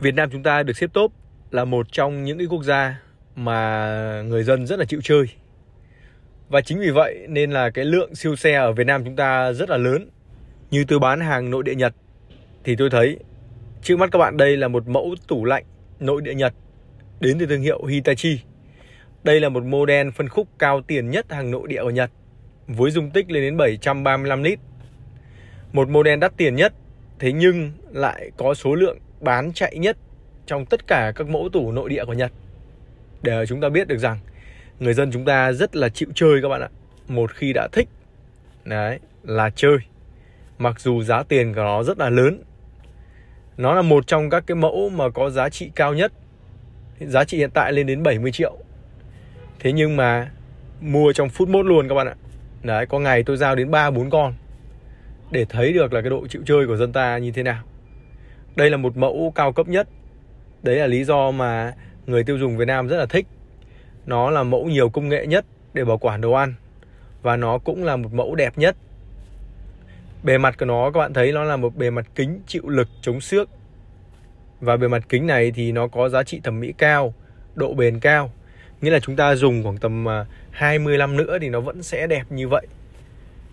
Việt Nam chúng ta được xếp top là một trong những cái quốc gia mà người dân rất là chịu chơi. Và chính vì vậy nên là cái lượng siêu xe ở Việt Nam chúng ta rất là lớn. Như tôi bán hàng nội địa Nhật thì tôi thấy trước mắt các bạn đây là một mẫu tủ lạnh nội địa Nhật đến từ thương hiệu Hitachi. Đây là một model phân khúc cao tiền nhất hàng nội địa ở Nhật với dung tích lên đến 735 lít. Một model đắt tiền nhất thế nhưng lại có số lượng bán chạy nhất trong tất cả các mẫu tủ nội địa của Nhật. Để chúng ta biết được rằng người dân chúng ta rất là chịu chơi các bạn ạ. Một khi đã thích đấy là chơi. Mặc dù giá tiền của nó rất là lớn. Nó là một trong các cái mẫu mà có giá trị cao nhất. Giá trị hiện tại lên đến 70 triệu. Thế nhưng mà mua trong phút mốt luôn các bạn ạ. Đấy, có ngày tôi giao đến 3 4 con để thấy được là cái độ chịu chơi của dân ta như thế nào đây là một mẫu cao cấp nhất đấy là lý do mà người tiêu dùng Việt Nam rất là thích nó là mẫu nhiều công nghệ nhất để bảo quản đồ ăn và nó cũng là một mẫu đẹp nhất bề mặt của nó các bạn thấy nó là một bề mặt kính chịu lực chống xước và bề mặt kính này thì nó có giá trị thẩm mỹ cao độ bền cao nghĩa là chúng ta dùng khoảng tầm 20 à, năm nữa thì nó vẫn sẽ đẹp như vậy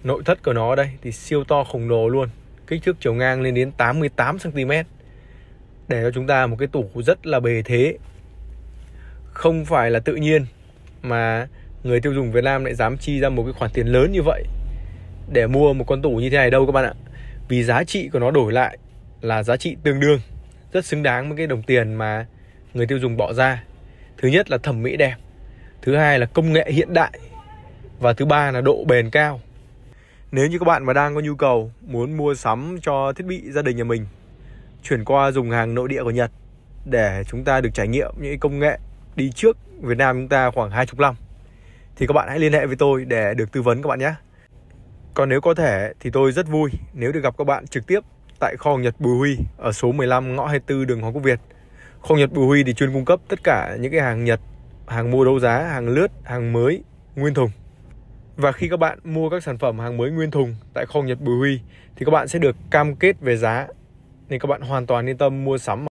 nội thất của nó đây thì siêu to khổng lồ luôn kích thước chiều ngang lên đến 88 cm để cho chúng ta một cái tủ rất là bề thế không phải là tự nhiên mà người tiêu dùng Việt Nam lại dám chi ra một cái khoản tiền lớn như vậy để mua một con tủ như thế này đâu các bạn ạ vì giá trị của nó đổi lại là giá trị tương đương rất xứng đáng với cái đồng tiền mà người tiêu dùng bỏ ra thứ nhất là thẩm mỹ đẹp thứ hai là công nghệ hiện đại và thứ ba là độ bền cao nếu như các bạn mà đang có nhu cầu muốn mua sắm cho thiết bị gia đình nhà mình chuyển qua dùng hàng nội địa của Nhật để chúng ta được trải nghiệm những công nghệ đi trước Việt Nam chúng ta khoảng 20 năm thì các bạn hãy liên hệ với tôi để được tư vấn các bạn nhé. Còn nếu có thể thì tôi rất vui nếu được gặp các bạn trực tiếp tại kho Nhật Bùi Huy ở số 15 ngõ 24 đường Hoàng Quốc Việt. Kho Nhật Bùi Huy thì chuyên cung cấp tất cả những cái hàng Nhật, hàng mua đấu giá, hàng lướt, hàng mới, nguyên thùng. Và khi các bạn mua các sản phẩm hàng mới nguyên thùng tại kho Nhật Bùi Huy thì các bạn sẽ được cam kết về giá nên các bạn hoàn toàn yên tâm mua sắm